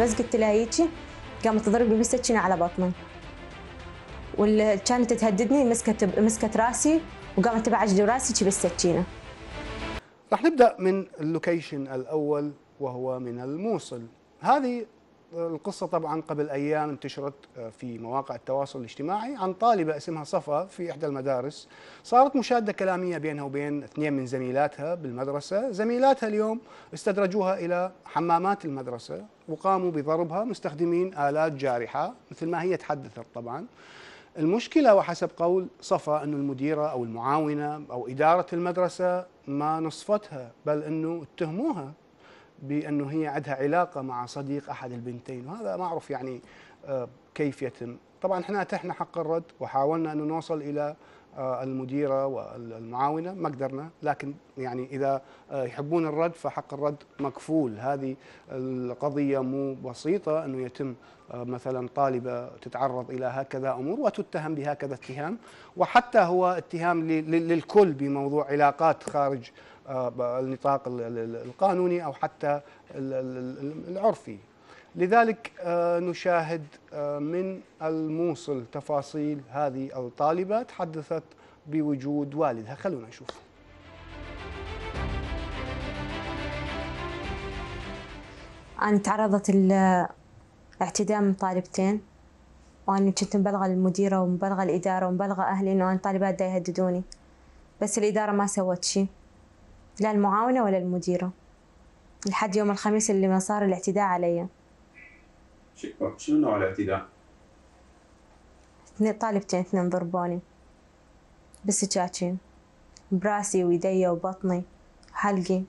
بس قلت لها هيجي قامت تضربني بالسكينه على بطني واللي كانت تهددني مسكت مسكت راسي وقامت تبعج راسي بالسكينه راح نبدا من اللوكيشن الاول وهو من الموصل هذه القصة طبعا قبل أيام انتشرت آه، في مواقع التواصل الاجتماعي عن طالبة اسمها صفا في إحدى المدارس صارت مشادة كلامية بينها وبين اثنين من زميلاتها بالمدرسة زميلاتها اليوم استدرجوها إلى حمامات المدرسة وقاموا بضربها مستخدمين آلات جارحة مثل ما هي تحدثت طبعا المشكلة وحسب قول صفا أن المديرة أو المعاونة أو إدارة المدرسة ما نصفتها بل أنه اتهموها بأنه هي عندها علاقة مع صديق أحد البنتين وهذا ما أعرف يعني آه، كيف يتم طبعا احنا تحنا حق الرد وحاولنا أن نوصل إلى آه، المديره والمعاونه ما قدرنا لكن يعني اذا آه، يحبون الرد فحق الرد مكفول هذه القضيه مو بسيطه انه يتم آه، مثلا طالبه تتعرض الى هكذا امور وتتهم بهكذا اتهام وحتى هو اتهام للكل بموضوع علاقات خارج النطاق القانوني او حتى العرفي لذلك آه، نشاهد آه، من الموصل تفاصيل هذه الطالبة تحدثت بوجود والدها خلونا نشوف أنا تعرضت من طالبتين وأنا كنت مبلغة المديرة ومبلغة الإدارة ومبلغة أهلي إنه أنا طالبات دا يهددوني بس الإدارة ما سوت شي لا المعاونة ولا المديرة لحد يوم الخميس اللي ما صار الاعتداء عليّ شكرا شنو نوع الاعتداء؟ اثنين طالبتين اثنين ضربوني بالسكاكين براسي ويدي وبطني حلقي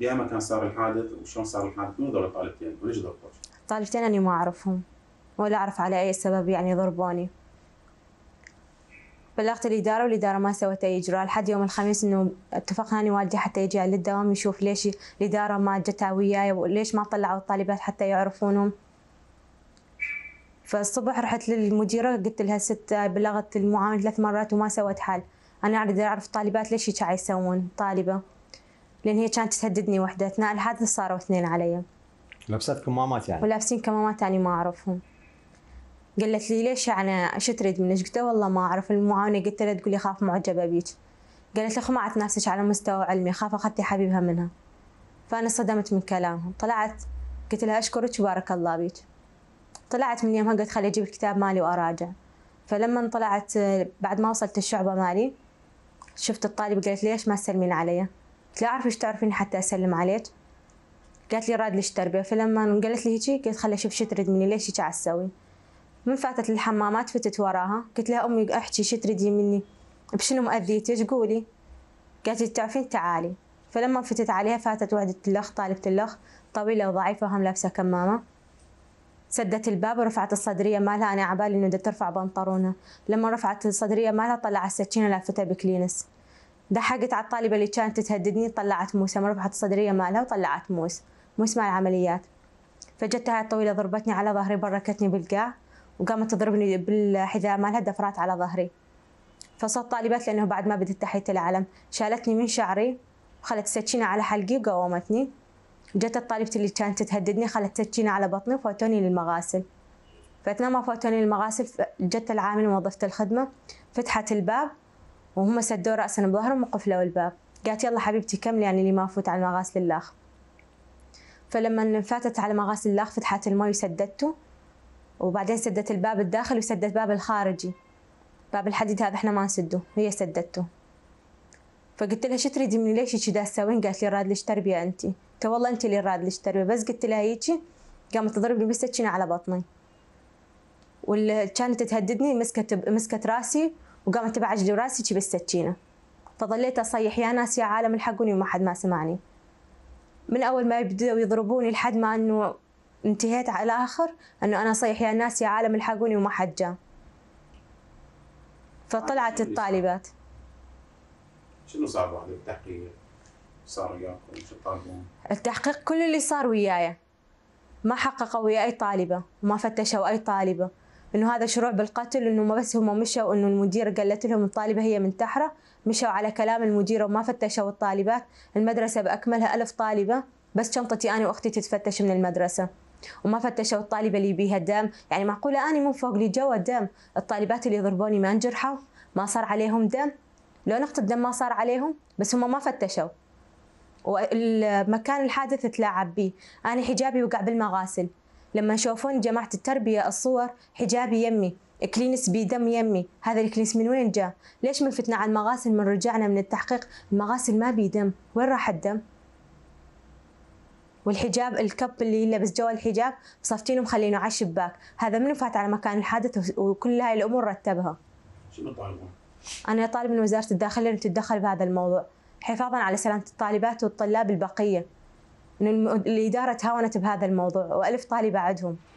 يا ما كان صار الحادث وشلون صار الحادث من هذول طالبتين وليش ضربوك؟ طالبتين اني ما اعرفهم ولا اعرف على اي سبب يعني ضربوني بلغت الإدارة والإدارة ما سوت أي إجراء لحد يوم الخميس إنه اتفقنا أنا والدي حتى يجي على الدوام يشوف ليش الإدارة ما جتا وياي وليش ما طلعوا الطالبات حتى يعرفونهم فالصبح رحت للمديرة قلت لها ست بلغت المعاون ثلاث مرات وما سوت حل أنا أريد أعرف الطالبات ليش هيك يسوون طالبة لأن هي كانت تهددني وحدة أثناء الحادث صاروا اثنين علي لبستك كمامات يعني ولابسين كمامات يعني ما أعرفهم قالت لي ليش يعني ايش تريد منك؟ قلت والله ما اعرف المعاونه قلت لها تقول لي خاف معجبه بيك قالت لي خمعت نفسك على مستوى علمي خاف اخذتي حبيبها منها فانا صدمت من كلامهم طلعت قلت لها اشكرك وبارك الله بيك طلعت من يومها قلت خلي اجيب الكتاب مالي واراجع فلما طلعت بعد ما وصلت الشعبه مالي شفت الطالب قالت ليش ما تسلمين علي قلت لا اعرف ايش تعرفين حتى اسلم عليك قالت لي راد ليش تربيه فلما قالت لي هيجي قلت خلي اشوف شو تريد مني ليش هيك عسوي من فاتت للحمامات فتت وراها قلت لها أمي أحكي شو تريدي مني بشنو مؤذيتك قولي قالت تعرفين تعالي فلما فتت عليها فاتت وحدة الأخ طالبة الأخ طويلة وضعيفة وهم لابسة كمامة سدت الباب ورفعت الصدرية مالها أنا عبالي إنه ترفع بنطرونها لما رفعت الصدرية مالها طلع السكينة لافتها بكلينس دحقت على الطالبة اللي كانت تهددني طلعت موس لما رفعت الصدرية مالها وطلعت موس موس مال العمليات فجت هاي الطويلة ضربتني على ظهري بركتني بالقاع وقامت تضربني بالحذاء مالها دفرات على ظهري فصوت طالبات لأنه بعد ما بدت تحية العلم شالتني من شعري وخلت سكينة على حلقي وقومتني جت الطالبة اللي كانت تهددني خلت سكينة على بطني وفوتوني للمغاسل فأثناء ما فوتوني للمغاسل جت العامل موظفة الخدمة فتحت الباب وهم سدوا رأسنا بظهرهم وقفلوا الباب قالت يلا حبيبتي كملي يعني اللي ما فوت على المغاسل الأخ فلما فاتت على مغاسل الأخ فتحت الماء وسددته وبعدين سدت الباب الداخلي وسدت باب الخارجي باب الحديد هذا احنا ما نسده هي سدته فقلت لها شو تريدي مني ليش هيك تسوين قالت لي راد ليش تربيه انت قلت والله انت اللي راد ليش تربيه بس قلت لها هيجي قامت تضربني بالسكينه على بطني واللي كانت تهددني مسكت مسكت راسي وقامت تبعج لي راسي بالسكينه فظليت اصيح يا ناس يا عالم الحقوني وما حد ما سمعني من اول ما يبداوا يضربوني لحد ما انه انتهيت على الآخر أنه أنا أصيح يا ناس يا عالم الحقوني وما حد جاء فطلعت الطالبات شنو صار بعد التحقيق؟ صار وياكم شو طالبون؟ التحقيق كل اللي صار وياي ما حققوا ويا أي طالبة وما فتشوا أي طالبة انه هذا شروع بالقتل انه ما بس هم مشوا انه المديره قالت لهم الطالبه هي منتحره مشوا على كلام المديره وما فتشوا الطالبات المدرسه باكملها ألف طالبه بس شنطتي انا واختي تتفتش من المدرسه وما فتشوا الطالبة اللي بيها دم يعني معقولة أنا من فوق لي جوا دم الطالبات اللي ضربوني ما انجرحوا ما صار عليهم دم لو نقطة دم ما صار عليهم بس هم ما فتشوا والمكان الحادث تلاعب بيه أنا حجابي وقع بالمغاسل لما شوفون جماعة التربية الصور حجابي يمي كلينس بدم يمي هذا الكلينس من وين جاء ليش من فتنا على المغاسل من رجعنا من التحقيق المغاسل ما بيدم وين راح الدم والحجاب الكب اللي يلبس جوا الحجاب صفتينه مخلينه على الشباك هذا منو فات على مكان الحادث وكل هاي الامور رتبها شنو طالبون انا طالب من وزاره الداخليه انه تتدخل بهذا الموضوع حفاظا على سلامه الطالبات والطلاب البقيه انه الاداره تهاونت بهذا الموضوع والف طالبه عندهم